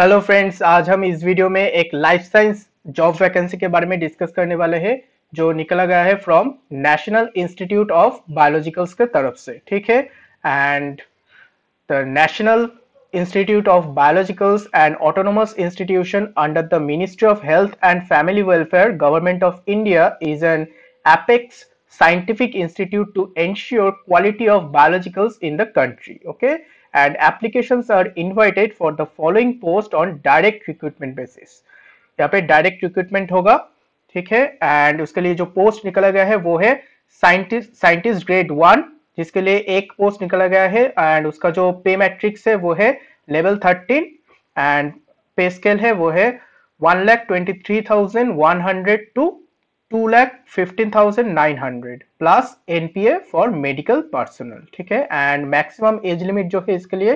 hello friends आज हम इस वीडियो में एक लाइफ साइंस जॉब वैकेंसी के बारे में डिस्कस करने वाले हैं जो निकला गया है from National Institute of Biologicals के तरफ से ठीक है and the National Institute of Biologicals and autonomous institution under the Ministry of Health and Family Welfare Government of India is an apex scientific institute to ensure quality of biologicals in the country okay and applications are invited for the following post on direct recruitment basis यहाँ पे direct recruitment होगा ठीक है and उसके लिए जो post निकला गया है वो है साइंटिस्ट साइंटिस्ट ग्रेड वन जिसके लिए एक पोस्ट निकला गया है एंड उसका जो पे मैट्रिक्स है वो है level thirteen and pay scale है वो है one lakh twenty three thousand one hundred to two lakh fifteen thousand nine hundred plus NPA for medical personal ठीक है एंड मैक्सिमम एज लिमिट जो है इसके लिए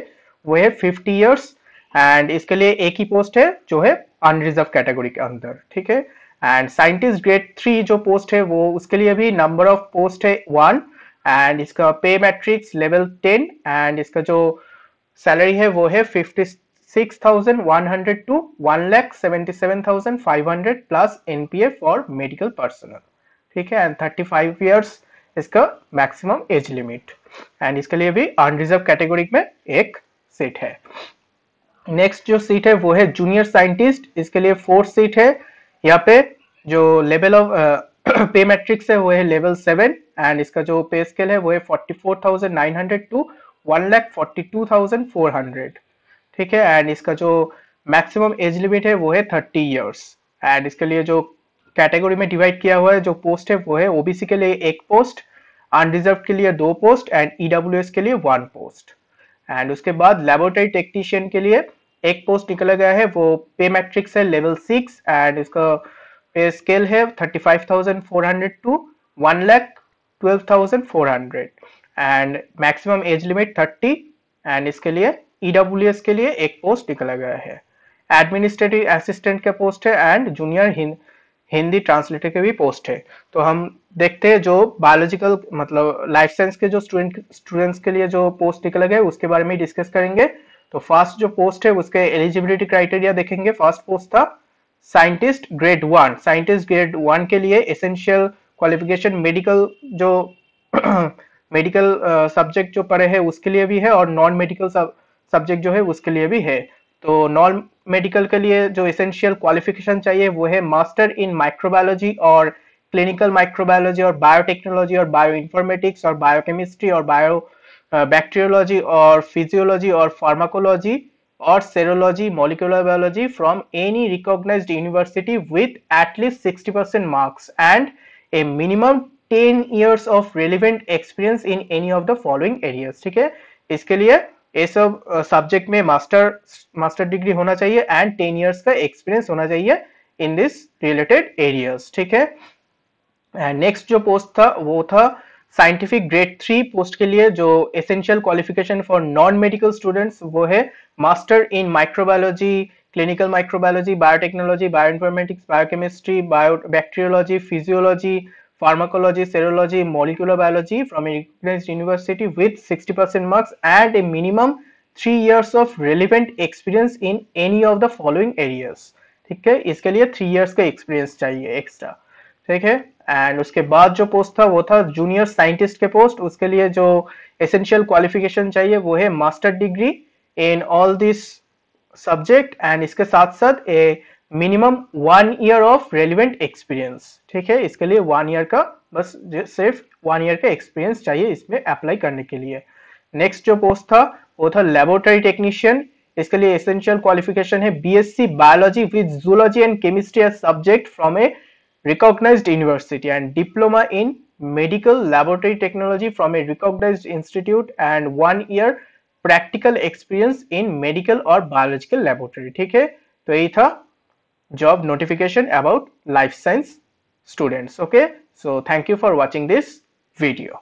वो है फिफ्टी ईयर्स एंड इसके लिए एक ही पोस्ट है जो है अनरिजर्व कैटेगरी के अंदर ठीक है एंड साइंटिस्ट ग्रेड थ्री जो पोस्ट है वो उसके लिए भी नंबर ऑफ पोस्ट है वन एंड इसका pay matrix level ten and इसका जो सैलरी है वो है fifty 6,100 to 1,77,500 plus NPA for medical personnel ठीक है एंड 35 इयर्स इसका मैक्सिमम एज लिमिट एंड इसके लिए भी अनरिजर्व कैटेगरी में एक सीट है नेक्स्ट जो सीट है वो है जूनियर साइंटिस्ट इसके लिए फोर सीट है यहाँ पे जो लेवल ऑफ पे मैट्रिक्स है वो है लेवल सेवन एंड इसका जो पे स्केल है वो है forty four thousand nine hundred to one lakh forty two thousand four hundred ठीक है एंड इसका जो मैक्सिमम एज लिमिट है वो है थर्टी ईयर्स एंड इसके लिए जो कैटेगरी में डिवाइड किया हुआ है जो पोस्ट है वो है ओबीसी के लिए एक पोस्ट अनरिजर्व के लिए दो पोस्ट एंड ईडब्ल्यूएस के लिए वन पोस्ट एंड उसके बाद लेबोरेटरी टेक्नीशियन के लिए एक पोस्ट निकला गया है वो पे मैट्रिक्स है लेवल सिक्स एंड इसका पे स्केल है thirty five thousand four hundred to one lakh twelve thousand four hundred and maximum age limit thirty and इसके लिए ईडब्ल्यूएस e के लिए एक पोस्ट निकला गया है एडमिनिस्ट्रेटिव असिस्टेंट का पोस्ट है एंड जूनियर हिंद हिंदी ट्रांसलेटर के भी पोस्ट है तो हम देखते हैं जो बायोलॉजिकल मतलब लाइफ साइंस के जो स्टूडेंट स्टूडेंट्स के लिए जो पोस्ट निकल गए उसके बारे में डिस्कस करेंगे तो फर्स्ट जो पोस्ट है उसके एलिजिबिलिटी क्राइटेरिया देखेंगे फर्स्ट पोस्ट था scientist grade one scientist grade one के लिए एसेंशियल क्वालिफिकेशन मेडिकल जो मेडिकल सब्जेक्ट uh, जो पढ़े हैं उसके लिए भी है और नॉन मेडिकल सब सब्जेक्ट जो है उसके लिए भी है तो नॉन मेडिकल के लिए जो एसेंशियल क्वालिफिकेशन चाहिए वो है मास्टर इन माइक्रोबायोलॉजी और क्लिनिकल माइक्रोबायोलॉजी और बायोटेक्नोलॉजी और बायो इन्फॉर्मेटिक्स और बायोकेमिस्ट्री और बायो बैक्टीरियोलॉजी uh, और फिजियोलॉजी और फार्माकोलॉजी और serology molecular from any any university university with at sixty percent marks and a minimum ten years of relevant experience in any of the following areas ठीक है इसके लिए ये सब subject में मास्टर मास्टर डिग्री होना चाहिए एंड टेन इयर्स का एक्सपीरियंस होना चाहिए इन दिस रिलेटेड एरियाज ठीक है एंड नेक्स्ट जो पोस्ट था वो था साइंटिफिक ग्रेड थ्री पोस्ट के लिए जो essential qualification for non medical students वो है master in microbiology clinical microbiology biotechnology informatics biochemistry bio bacteriology physiology pharmacology, serology, molecular biology from a recognized university with 60% marks and a minimum three years of relevant experience in any of the following areas ठीक है इसके लिए three years का experience चाहिए extra ठीक है and उसके बाद जो पोस्ट था वो था जूनियर साइंटिस्ट के पोस्ट उसके लिए जो एसेंशियल क्वालिफिकेशन चाहिए वो है master degree in all this subject and इसके साथ साथ a minimum one year of relevant experience ठीक है इसके लिए वन ईयर का बस सिर्फ वन ईयर का एक्सपीरियंस चाहिए इसमें अप्लाई करने के लिए नेक्स्ट जो पोस्ट था वो था लेबोरेटरी टेक्नीशियन इसके लिए एसेंशियल क्वालिफिकेशन है BSc biology with zoology and chemistry as subject from a recognise university and diploma in medical laboratory technology from a recognise institute and one year practical experience in medical और biological laboratory ठीक है तो यही था job notification about life science students okay so thank you for watching this video